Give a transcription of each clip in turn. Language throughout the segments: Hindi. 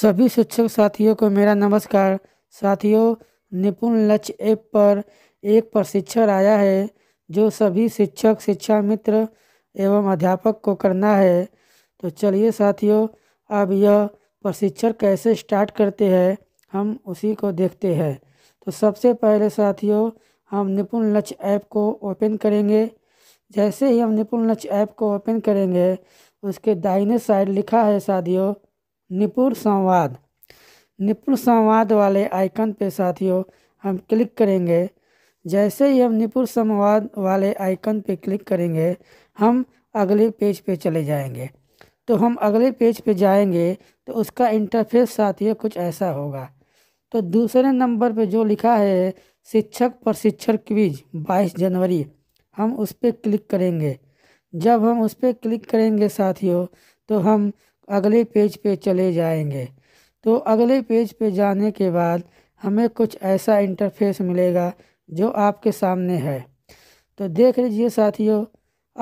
सभी शिक्षक साथियों को मेरा नमस्कार साथियों निपुण लक्ष्य ऐप पर एक प्रशिक्षण आया है जो सभी शिक्षक शिक्षा मित्र एवं अध्यापक को करना है तो चलिए साथियों अब यह प्रशिक्षण कैसे स्टार्ट करते हैं हम उसी को देखते हैं तो सबसे पहले साथियों हम निपुण लक्ष्य ऐप को ओपन करेंगे जैसे ही हम निपुण लक्ष्य ऐप को ओपन करेंगे उसके दाहिने साइड लिखा है साथियों निपुण संवाद निपुण संवाद वाले आइकन पे साथियों हम क्लिक करेंगे जैसे ही हम निपुण संवाद वाले आइकन पे क्लिक करेंगे हम अगले पेज पे चले जाएंगे तो हम अगले पेज पे जाएंगे तो उसका इंटरफेस साथियों कुछ ऐसा होगा तो दूसरे नंबर पे जो लिखा है शिक्षक प्रशिक्षण क्विज 22 जनवरी हम उस पर क्लिक करेंगे जब हम उस पर क्लिक करेंगे साथियों तो हम अगले पेज पे चले जाएंगे तो अगले पेज पे जाने के बाद हमें कुछ ऐसा इंटरफेस मिलेगा जो आपके सामने है तो देख लीजिए साथियों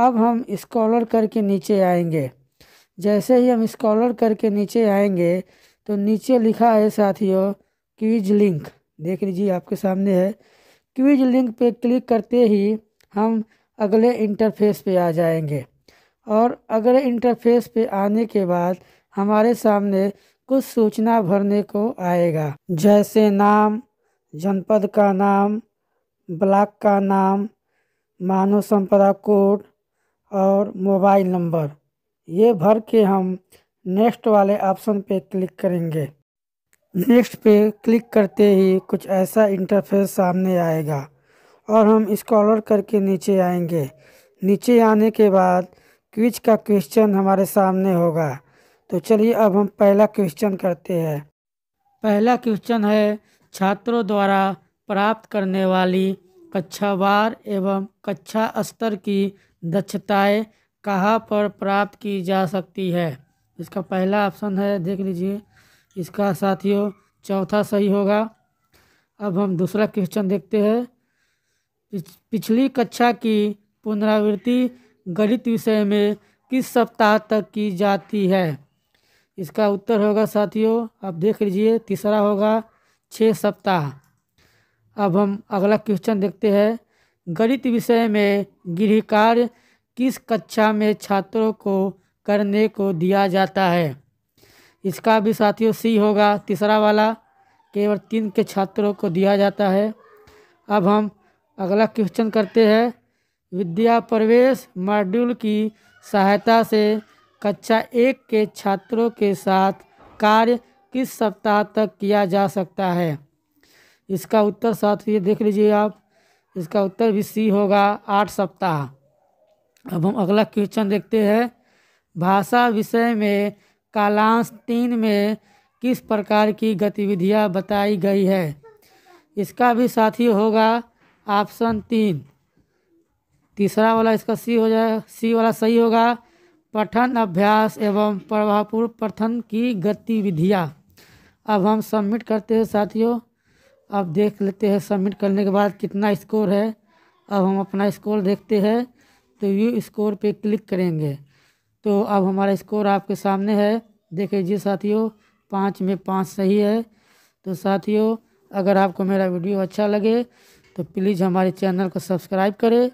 अब हम स्कॉलर करके नीचे आएंगे जैसे ही हम स्कॉलर करके नीचे आएंगे तो नीचे लिखा है साथियों क्विज लिंक देख लीजिए आपके सामने है क्विज लिंक पे क्लिक करते ही हम अगले इंटरफेस पे आ जाएंगे और अगले इंटरफेस पे आने के बाद हमारे सामने कुछ सूचना भरने को आएगा जैसे नाम जनपद का नाम ब्लॉक का नाम मानव संपदा कोड और मोबाइल नंबर ये भर के हम नेक्स्ट वाले ऑप्शन पे क्लिक करेंगे नेक्स्ट पे क्लिक करते ही कुछ ऐसा इंटरफेस सामने आएगा और हम स्कॉलर करके नीचे आएंगे नीचे आने के बाद क्विज का क्वेश्चन हमारे सामने होगा तो चलिए अब हम पहला क्वेश्चन करते हैं पहला क्वेश्चन है छात्रों द्वारा प्राप्त करने वाली कक्षावार एवं कक्षा स्तर की दक्षताएं कहाँ पर प्राप्त की जा सकती है इसका पहला ऑप्शन है देख लीजिए इसका साथियों चौथा सही होगा अब हम दूसरा क्वेश्चन देखते हैं पिछली कक्षा की पुनरावृत्ति गणित विषय में किस सप्ताह तक की जाती है इसका उत्तर होगा साथियों आप देख लीजिए तीसरा होगा छः सप्ताह अब हम अगला क्वेश्चन देखते हैं गणित विषय में गृह कार्य किस कक्षा में छात्रों को करने को दिया जाता है इसका भी साथियों सी होगा तीसरा वाला केवल तीन के छात्रों को दिया जाता है अब हम अगला क्वेश्चन करते हैं विद्या प्रवेश मॉड्यूल की सहायता से कक्षा एक के छात्रों के साथ कार्य किस सप्ताह तक किया जा सकता है इसका उत्तर साथ ये देख लीजिए आप इसका उत्तर भी सी होगा आठ सप्ताह अब हम अगला क्वेश्चन देखते हैं भाषा विषय में कालांश तीन में किस प्रकार की गतिविधियां बताई गई है इसका भी साथी होगा ऑप्शन तीन तीसरा वाला इसका सी हो जाए सी वाला सही होगा पठन अभ्यास एवं प्रभावपूर्ण पठन की गतिविधियाँ अब हम सबमिट करते हैं साथियों अब देख लेते हैं सबमिट करने के बाद कितना स्कोर है अब हम अपना स्कोर देखते हैं तो यू स्कोर पे क्लिक करेंगे तो अब हमारा स्कोर आपके सामने है देखिए जी साथियों पाँच में पाँच सही है तो साथियों अगर आपको मेरा वीडियो अच्छा लगे तो प्लीज़ हमारे चैनल को सब्सक्राइब करें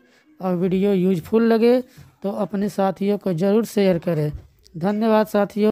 और वीडियो यूजफुल लगे तो अपने साथियों को ज़रूर शेयर करें धन्यवाद साथियों